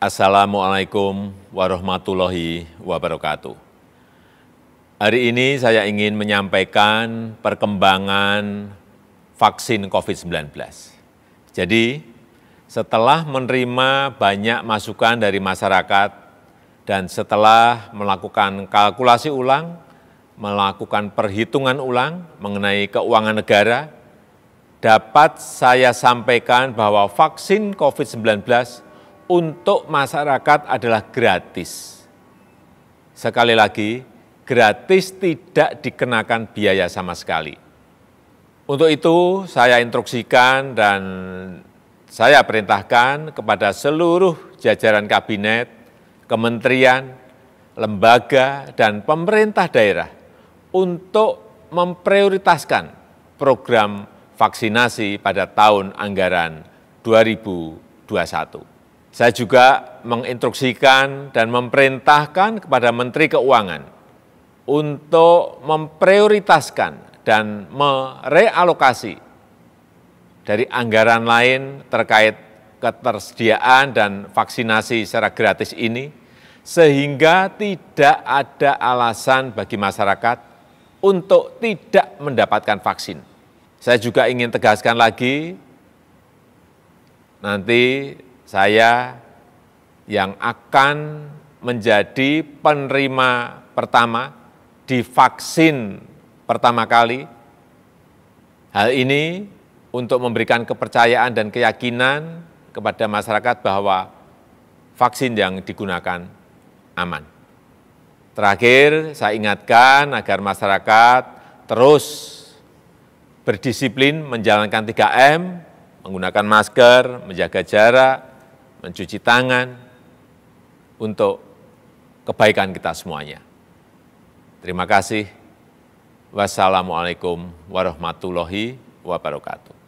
Assalamualaikum warahmatullahi wabarakatuh. Hari ini saya ingin menyampaikan perkembangan vaksin COVID-19. Jadi, setelah menerima banyak masukan dari masyarakat dan setelah melakukan kalkulasi ulang, melakukan perhitungan ulang mengenai keuangan negara, dapat saya sampaikan bahwa vaksin COVID-19 untuk masyarakat adalah gratis. Sekali lagi, gratis tidak dikenakan biaya sama sekali. Untuk itu, saya instruksikan dan saya perintahkan kepada seluruh jajaran kabinet, kementerian, lembaga, dan pemerintah daerah untuk memprioritaskan program vaksinasi pada tahun anggaran 2021. Saya juga menginstruksikan dan memerintahkan kepada Menteri Keuangan untuk memprioritaskan dan merealokasi dari anggaran lain terkait ketersediaan dan vaksinasi secara gratis ini, sehingga tidak ada alasan bagi masyarakat untuk tidak mendapatkan vaksin. Saya juga ingin tegaskan lagi, nanti saya yang akan menjadi penerima pertama di vaksin pertama kali. Hal ini untuk memberikan kepercayaan dan keyakinan kepada masyarakat bahwa vaksin yang digunakan aman. Terakhir, saya ingatkan agar masyarakat terus berdisiplin menjalankan 3M, menggunakan masker, menjaga jarak, mencuci tangan untuk kebaikan kita semuanya. Terima kasih. Wassalamualaikum warahmatullahi wabarakatuh.